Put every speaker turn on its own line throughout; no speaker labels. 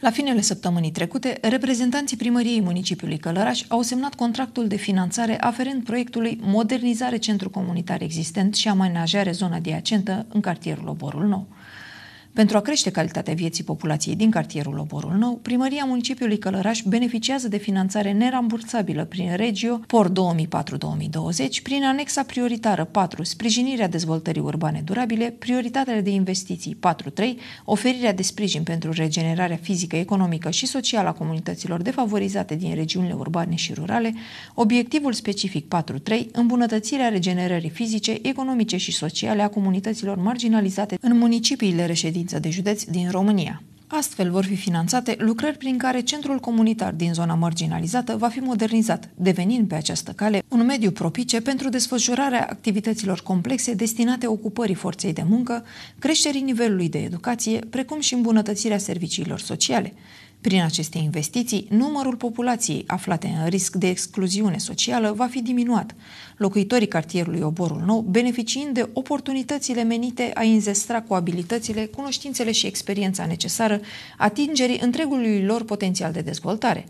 La finele săptămânii trecute, reprezentanții primăriei municipiului Călăraș au semnat contractul de finanțare aferent proiectului Modernizare Centru Comunitar Existent și Amenajare Zona Adiacentă în cartierul Oborul Nou. Pentru a crește calitatea vieții populației din cartierul Oborul Nou, Primăria Municipiului Călăraș beneficiază de finanțare nerambursabilă prin Regio POR 2004-2020, prin anexa prioritară 4, sprijinirea dezvoltării urbane durabile, prioritatele de investiții 4.3, oferirea de sprijin pentru regenerarea fizică, economică și socială a comunităților defavorizate din regiunile urbane și rurale, obiectivul specific 4.3, îmbunătățirea regenerării fizice, economice și sociale a comunităților marginalizate în municipiile reședinte ședință de Județ din România. Astfel vor fi finanțate lucrări prin care centrul comunitar din zona marginalizată va fi modernizat, devenind pe această cale un mediu propice pentru desfășurarea activităților complexe destinate ocupării forței de muncă, creșterii nivelului de educație, precum și îmbunătățirea serviciilor sociale, prin aceste investiții, numărul populației aflate în risc de excluziune socială va fi diminuat, locuitorii cartierului Oborul Nou beneficiind de oportunitățile menite a inzestra cu abilitățile, cunoștințele și experiența necesară atingerii întregului lor potențial de dezvoltare.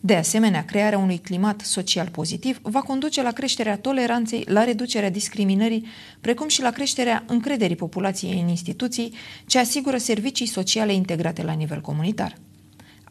De asemenea, crearea unui climat social pozitiv va conduce la creșterea toleranței, la reducerea discriminării, precum și la creșterea încrederii populației în instituții ce asigură servicii sociale integrate la nivel comunitar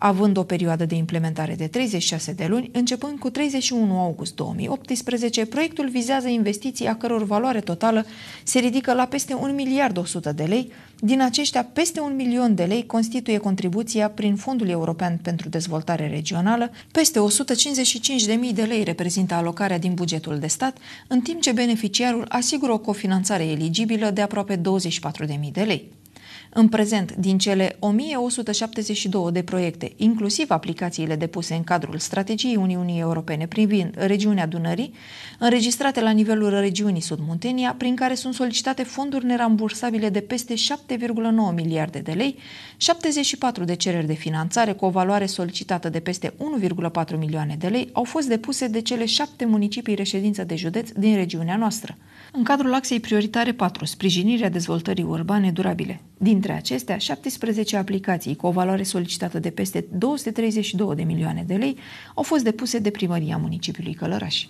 având o perioadă de implementare de 36 de luni, începând cu 31 august 2018, proiectul vizează investiții a căror valoare totală se ridică la peste 1 miliard 100 de lei, din aceștia peste 1 milion de lei constituie contribuția prin Fondul European pentru Dezvoltare Regională, peste 155.000 de de lei reprezintă alocarea din bugetul de stat, în timp ce beneficiarul asigură o cofinanțare eligibilă de aproape 24.000 de lei. În prezent, din cele 1172 de proiecte, inclusiv aplicațiile depuse în cadrul strategiei Uniunii Europene privind regiunea Dunării, înregistrate la nivelul regiunii Sudmuntenia, prin care sunt solicitate fonduri nerambursabile de peste 7,9 miliarde de lei, 74 de cereri de finanțare cu o valoare solicitată de peste 1,4 milioane de lei au fost depuse de cele șapte municipii reședință de județ din regiunea noastră. În cadrul axei prioritare 4, sprijinirea dezvoltării urbane durabile, Dintre acestea, 17 aplicații cu o valoare solicitată de peste 232 de milioane de lei au fost depuse de primăria municipiului Călăraș.